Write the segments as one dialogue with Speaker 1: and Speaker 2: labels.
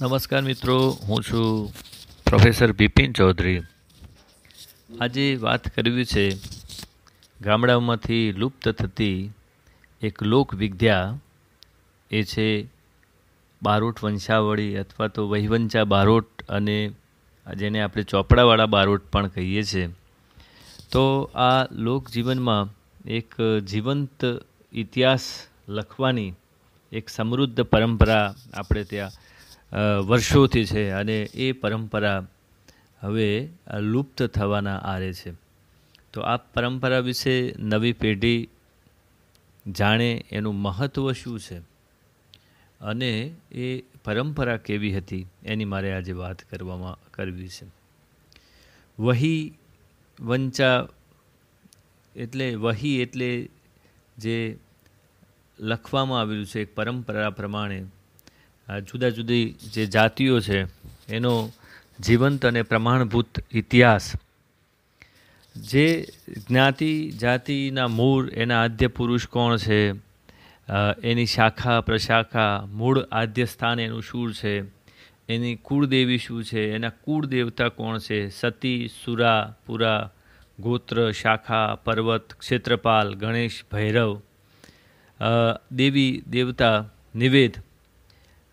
Speaker 1: નમસ્કાર મિત્રો હું છું પ્રોફેસર બિપિન ચૌધરી આજે વાત કરવી છે ગામડામાંથી લુપ્ત થતી એક લોકવિદ્યા એ છે બારોટ વંશાવળી અથવા તો વહીવંચા બારોટ અને જેને આપણે ચોપડાવાળા બારોટ પણ કહીએ છીએ તો આ લોકજીવનમાં એક જીવંત ઇતિહાસ લખવાની એક સમૃદ્ધ પરંપરા આપણે ત્યાં વર્ષોથી છે અને એ પરંપરા હવે લુપ્ત થવાના આરે છે તો આ પરંપરા વિશે નવી પેઢી જાણે એનું મહત્ત્વ શું છે અને એ પરંપરા કેવી હતી એની મારે આજે વાત કરવામાં કરવી છે વહી વંચા એટલે વહી એટલે જે લખવામાં આવેલું છે એક પરંપરા પ્રમાણે જુદા જુદી જે જાતિઓ છે એનો જીવંત અને પ્રમાણભૂત ઇતિહાસ જે જ્ઞાતિ જાતિના મૂળ એના આદ્ય પુરુષ કોણ છે એની શાખા પ્રશાખા મૂળ આદ્ય સ્થાન એનું શું છે એની કુળદેવી શું છે એના કુળદેવતા કોણ છે સતી સુરા પુરા ગોત્ર શાખા પર્વત ક્ષેત્રપાલ ગણેશ ભૈરવ દેવી દેવતા નિવેદ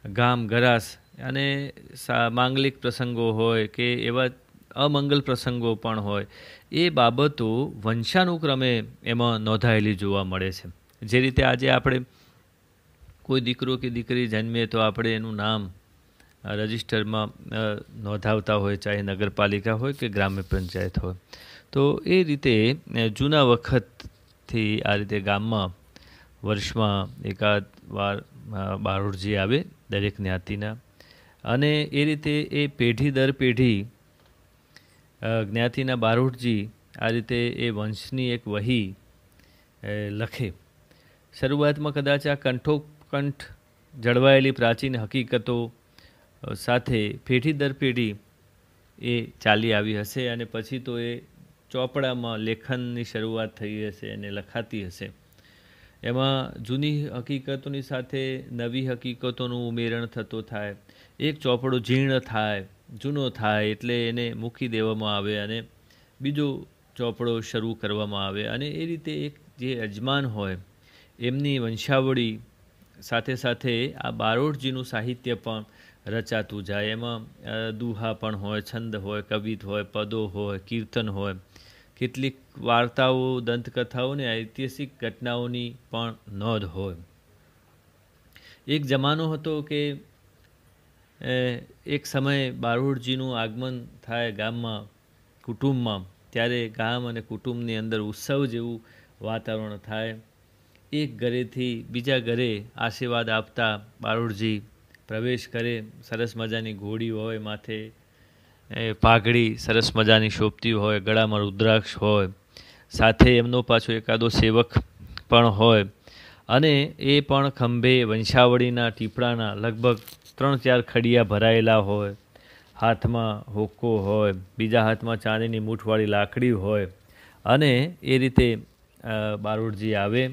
Speaker 1: ગામ ગરાસ અને માંગલિક પ્રસંગો હોય કે એવા અમંગલ પ્રસંગો પણ હોય એ બાબતો વંશાનુક્રમે એમાં નોંધાયેલી જોવા મળે છે જે રીતે આજે આપણે કોઈ દીકરો કે દીકરી જન્મે તો આપણે એનું નામ રજિસ્ટરમાં નોંધાવતા હોય ચાહે નગરપાલિકા હોય કે ગ્રામ્ય પંચાયત હોય તો એ રીતે જૂના વખતથી આ રીતે ગામમાં વર્ષમાં એકાદ વાર બારોટજી આવે દરેક જ્ઞાતિના અને એ રીતે એ પેઢી દર પેઢી જ્ઞાતિના બારોટજી આ રીતે એ વંશની એક વહી લખે શરૂઆતમાં કદાચ આ કંઠોકંઠ જળવાયેલી પ્રાચીન હકીકતો સાથે પેઢી દર પેઢી એ ચાલી આવી હશે અને પછી તો એ ચોપડામાં લેખનની શરૂઆત થઈ હશે અને લખાતી હશે એમાં જૂની હકીકતોની સાથે નવી હકીકતોનું ઉમેરણ થતું થાય એક ચોપડો જીર્ણ થાય જૂનો થાય એટલે એને મૂકી દેવામાં આવે અને બીજો ચોપડો શરૂ કરવામાં આવે અને એ રીતે એક જે યજમાન હોય એમની વંશાવળી સાથે સાથે આ બારોટજીનું સાહિત્ય પણ રચાતું જાય એમાં દુહા પણ હોય છંદ હોય કવિત હોય પદો હોય કીર્તન હોય કેટલીક વાર્તાઓ દંતકથાઓને ઐતિહાસિક ઘટનાઓની પણ નોંધ હોય એક જમાનો હતો કે એક સમયે બારૂડજીનું આગમન થાય ગામમાં કુટુંબમાં ત્યારે ગામ અને કુટુંબની અંદર ઉત્સવ જેવું વાતાવરણ થાય એક ઘરેથી બીજા ઘરે આશીર્વાદ આપતા બારૂડજી પ્રવેશ કરે સરસ મજાની ઘોડી હોય માથે એ પાઘડી સરસ મજાની શોભતી હોય ગળામાં રુદ્રાક્ષ હોય સાથે એમનો પાછો એકાદો સેવક પણ હોય અને એ પણ ખંભે વંશાવળીના ટીપડાના લગભગ ત્રણ ચાર ખડિયા ભરાયેલા હોય હાથમાં હોકો હોય બીજા હાથમાં ચાંદીની મૂઠવાળી લાકડી હોય અને એ રીતે બારોટજી આવે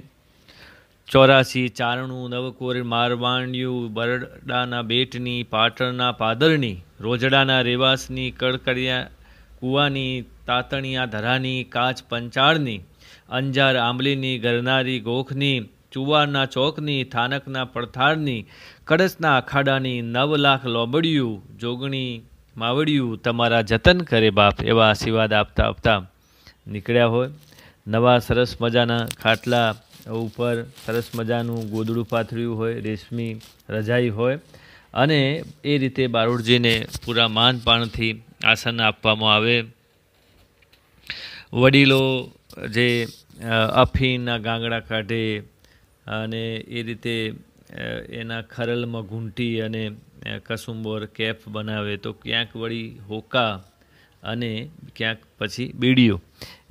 Speaker 1: ચોરાસી ચારણું નવકોર મારવાણ્યું બરડાના બેટની પાટણના પાદરની રોજડાના રેવાસની કડકડિયા કૂવાની તાતણિયા ધરાની કાચ પંચાળની અંજાર આંબલીની ગરનારી ગોખની ચુવારના ચોકની થાનકના પડથારની કળશના અખાડાની નવ લાખ લોબડિયું જોગણી માવડિયું તમારા જતન કરે બાપ એવા આશીર્વાદ આપતા આપતા નીકળ્યા હોય નવા સરસ મજાના ખાટલા ઉપર સરસ મજાનું ગોદડું પાથર્યું હોય રેશમી રજાઈ હોય અને એ રીતે બારોટજીને પૂરા માનપાનથી આસન આપવામાં આવે વડીલો જે અફીનના ગાંગડા કાઢે અને એ રીતે એના ખરલમાં ઘૂંટી અને કસુંબોર કેફ બનાવે તો ક્યાંક વળી હોકા અને ક્યાંક પછી બીડીઓ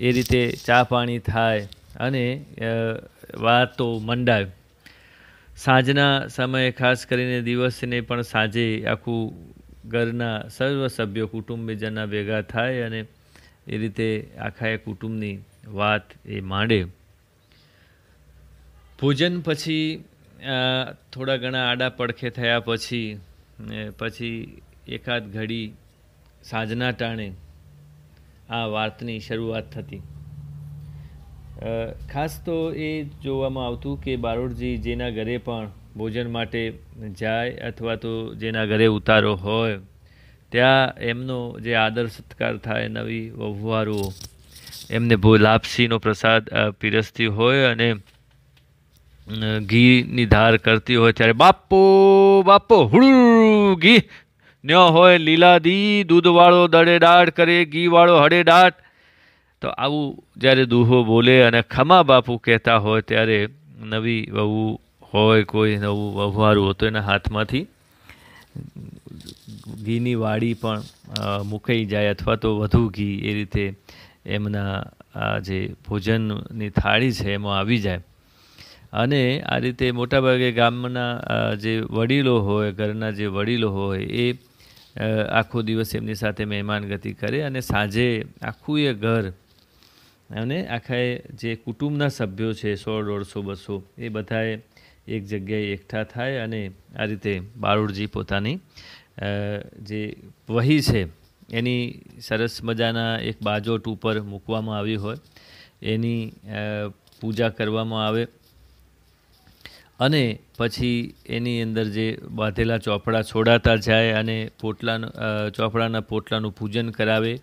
Speaker 1: એ રીતે ચા પાણી થાય અને વાતો મંડાય સાંજના સમયે ખાસ કરીને દિવસને પણ સાંજે આખું ઘરના સર્વ સભ્યો કુટુંબીજના ભેગા થાય અને એ રીતે આખા એ કુટુંબની વાત એ માંડે ભોજન પછી થોડા ઘણા આડા પડખે થયા પછી પછી એકાદ ઘડી સાંજના ટાણે આ વાર્તની શરૂઆત થતી ખાસ તો એ જોવામાં આવતું કે બારોટજી જેના ઘરે પણ ભોજન માટે જાય અથવા તો જેના ઘરે ઉતારો હોય ત્યાં એમનો જે આદર સત્કાર થાય નવી વહુવારો એમને ભો લાપસીનો પ્રસાદ પીરસતી હોય અને ઘીની ધાર કરતી હોય ત્યારે બાપો બાપો હુડુ ઘી ન હોય લીલા દી દૂધવાળો દડે દડેડાટ કરે ઘીવાળો હડેડાટ તો આવું જ્યારે દુહો બોલે અને ખમા બાપુ કહેતા હોય ત્યારે નવી વહુ હોય કોઈ નવું વહુવારું હોય તો એના હાથમાંથી ઘીની વાડી પણ મુકાઈ જાય અથવા તો વધુ ઘી એ રીતે એમના આ જે ભોજનની થાળી છે એમાં આવી જાય અને આ રીતે મોટાભાગે ગામના જે વડીલો હોય ઘરના જે વડીલો હોય એ આખો દિવસ એમની સાથે મહેમાનગતિ કરે અને સાંજે આખું એ ઘર અને આખા જે કુટુંબના સભ્યો છે સોળ દોઢસો બસો એ બધાએ એક જગ્યાએ એકઠા થાય અને આ રીતે બારુડજી પોતાની જે વહી છે એની સરસ મજાના એક બાજોટ ઉપર મૂકવામાં આવી હોય એની પૂજા કરવામાં આવે અને પછી એની અંદર જે બાંધેલા ચોપડા છોડાતા જાય અને પોટલાનું ચોપડાના પોટલાનું પૂજન કરાવે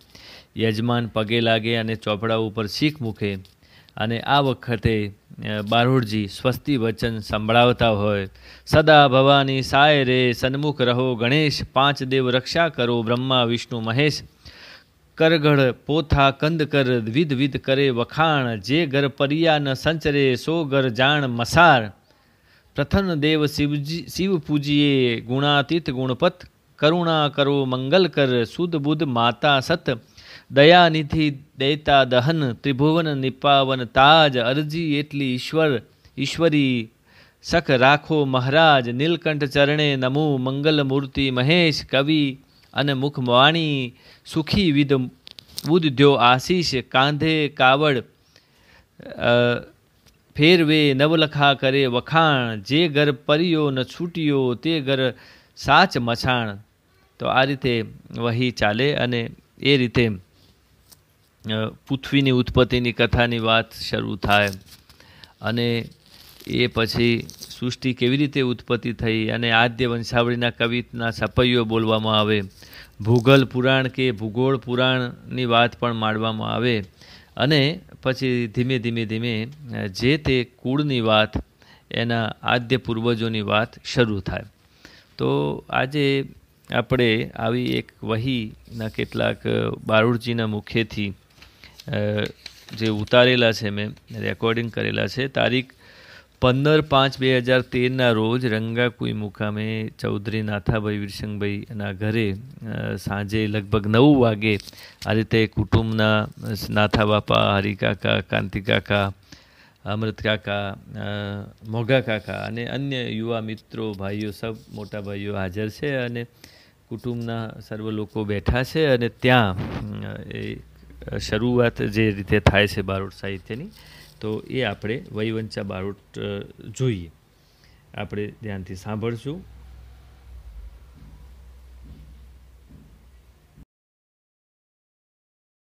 Speaker 1: યજમાન પગે લાગે અને ચોપડા ઉપર શીખ મૂકે અને આ વખતે બારોડજી સ્વસ્તિ વચન સંભળાવતા હોય સદા ભવાની સાય રે સન્મુખ રહો ગણેશ પાંચ દેવ રક્ષા કરો બ્રહ્મા વિષ્ણુ મહેશ કરગઢ પોથા કંદ કર વિધ વિધ કરે વખાણ જે ઘર પરિયા ન સંચરે સો ઘર જાણ મસાર પ્રથમ દેવ શિવજી શિવ પૂજીએ ગુણાતીત ગુણપત કરુણા કરો મંગલ કર સુદ બુદ્ધ માતા સત દયાનિધિ દૈતા દહન ત્રિભુવન નિપાવન તાજ અરજી એટલી ઈશ્વર ઈશ્વરી સખ રાખો મહારાજ નીલકંઠ ચરણે નમો મંગલ મૂર્તિ મહેશ કવિ અને મુખવાણી સુખી વિદ બુદ્ધ્યો આશીષ કાંધે કાવડ ફેરવે નવલખા કરે વખાણ જે ઘર પર્યો ન છૂટ્યો તે ઘર સાચ મછાણ તો આ રીતે વહી ચાલે અને એ રીતે પૃથ્વીની ઉત્પત્તિની કથાની વાત શરૂ થાય અને એ પછી સૃષ્ટિ કેવી રીતે ઉત્પત્તિ થઈ અને આદ્ય વંશાવળીના કવિતના સપૈયો બોલવામાં આવે ભૂગલ પુરાણ કે ભૂગોળ પુરાણની વાત પણ માણવામાં આવે અને પછી ધીમે ધીમે ધીમે જે તે કુળની વાત એના આદ્ય પૂર્વજોની વાત શરૂ થાય તો આજે આપણે આવી એક વહીના કેટલાક બારૂડજીના મુખેથી જે ઉતારેલા છે મેં રેકોર્ડિંગ કરેલા છે તારીખ પંદર પાંચ બે હજાર તેરના રોજ રંગાકુઈ મુકામે ચૌધરી નાથાભાઈ વિરસંગભાઈના ઘરે સાંજે લગભગ નવ વાગે આ રીતે કુટુંબના નાથા બાપા હરિકાકા કાંતિકાકા અમૃત કાકા મોઘા કાકા અને અન્ય યુવા મિત્રો ભાઈઓ સબ મોટા ભાઈઓ હાજર છે અને કુટુંબના સર્વ લોકો બેઠા છે અને ત્યાં એ શરૂઆત જે રીતે થાય છે બારોટ સાહિત્યની તો એ આપણે વયવંચા બારોટ જોઈએ આપણે ધ્યાનથી સાંભળશું